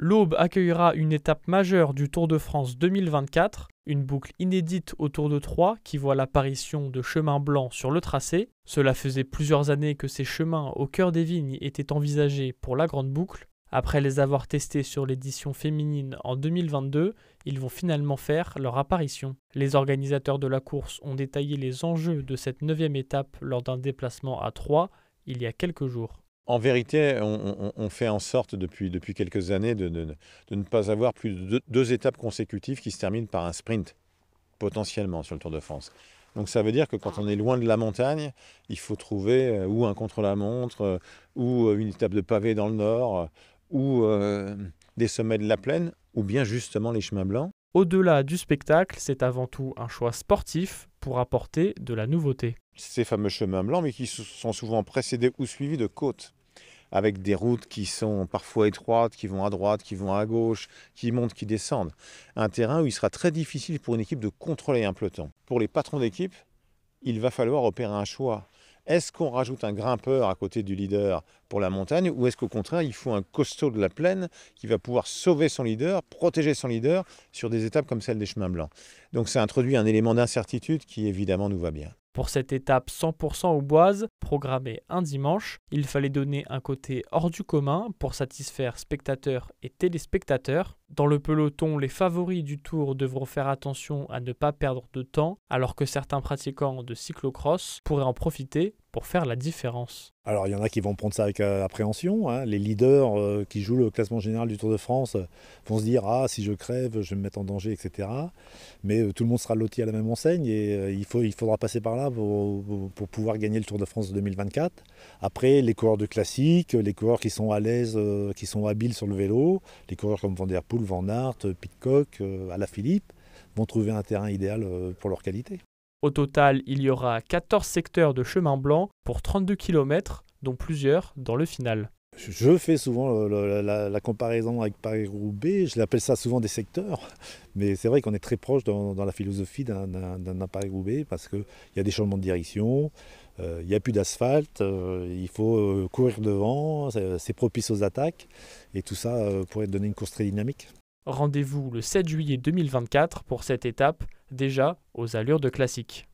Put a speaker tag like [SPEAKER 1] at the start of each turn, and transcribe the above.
[SPEAKER 1] l'Aube accueillera une étape majeure du Tour de France 2024, une boucle inédite autour de Troyes qui voit l'apparition de chemins blancs sur le tracé. Cela faisait plusieurs années que ces chemins au cœur des vignes étaient envisagés pour la grande boucle. Après les avoir testés sur l'édition féminine en 2022, ils vont finalement faire leur apparition. Les organisateurs de la course ont détaillé les enjeux de cette neuvième étape lors d'un déplacement à Troyes il y a quelques jours
[SPEAKER 2] en vérité, on, fait en sorte depuis, depuis quelques années de, ne pas avoir plus de deux, étapes consécutives qui se terminent par un sprint, potentiellement, sur le Tour de France. Donc ça veut dire que quand on est loin de la montagne, il faut trouver euh, ou un contre-la-montre, euh, ou euh, une étape de pavé dans le nord, ou des sommets de la plaine, ou bien justement les chemins blancs.
[SPEAKER 1] Au-delà du spectacle,
[SPEAKER 2] c'est avant tout un choix sportif pour apporter de la nouveauté. Ces fameux chemins blancs, mais qui sont souvent précédés ou suivis de côtes avec des routes qui sont parfois étroites, qui vont à droite, qui vont à gauche, qui montent, qui descendent. Un terrain où il sera très difficile pour une équipe de contrôler un peloton. Pour les patrons d'équipe, il va falloir opérer un choix. Est-ce qu'on rajoute un grimpeur à côté du leader pour la montagne Ou est-ce qu'au contraire, il faut un costaud de la plaine qui va pouvoir sauver son leader, protéger son leader sur des étapes comme celle des chemins blancs Donc ça introduit un élément d'incertitude qui évidemment nous va bien.
[SPEAKER 1] Pour cette étape 100% bois programmée un dimanche, il fallait donner un côté hors du commun pour satisfaire spectateurs et téléspectateurs. Dans le peloton, les favoris du tour devront faire attention à ne pas perdre de temps, alors que certains pratiquants de cyclocross pourraient en profiter pour faire la différence.
[SPEAKER 3] Alors il y en a qui vont prendre ça avec euh, appréhension. Hein. Les leaders euh, qui jouent le classement général du Tour de France euh, vont se dire ah si je crève je vais me mettre en danger etc. Mais tout le monde sera loti à la même enseigne et il, faut, il faudra passer par là pour, pouvoir gagner le Tour de France 2024. Après les coureurs de classique, les coureurs qui sont à l'aise, qui sont habiles sur le vélo, les coureurs comme Van Der Van Aert, Pitcock, Alaphilippe vont trouver un terrain idéal pour leur qualité.
[SPEAKER 1] Au total, il y aura 14 secteurs de chemin blanc pour 32 km, dont plusieurs dans le final.
[SPEAKER 3] Je fais souvent euh, la, comparaison avec Paris-Roubaix, je l'appelle ça souvent des secteurs, mais c'est vrai qu'on est très proche dans, la philosophie d'un Paris-Roubaix parce qu'il y a des changements de direction, euh, il n'y a plus d'asphalte, euh, il faut courir devant, c'est propice aux attaques, et tout ça pourrait donner une course très dynamique.
[SPEAKER 1] Rendez-vous le 7 juillet 2024 pour cette étape, déjà aux allures de classique.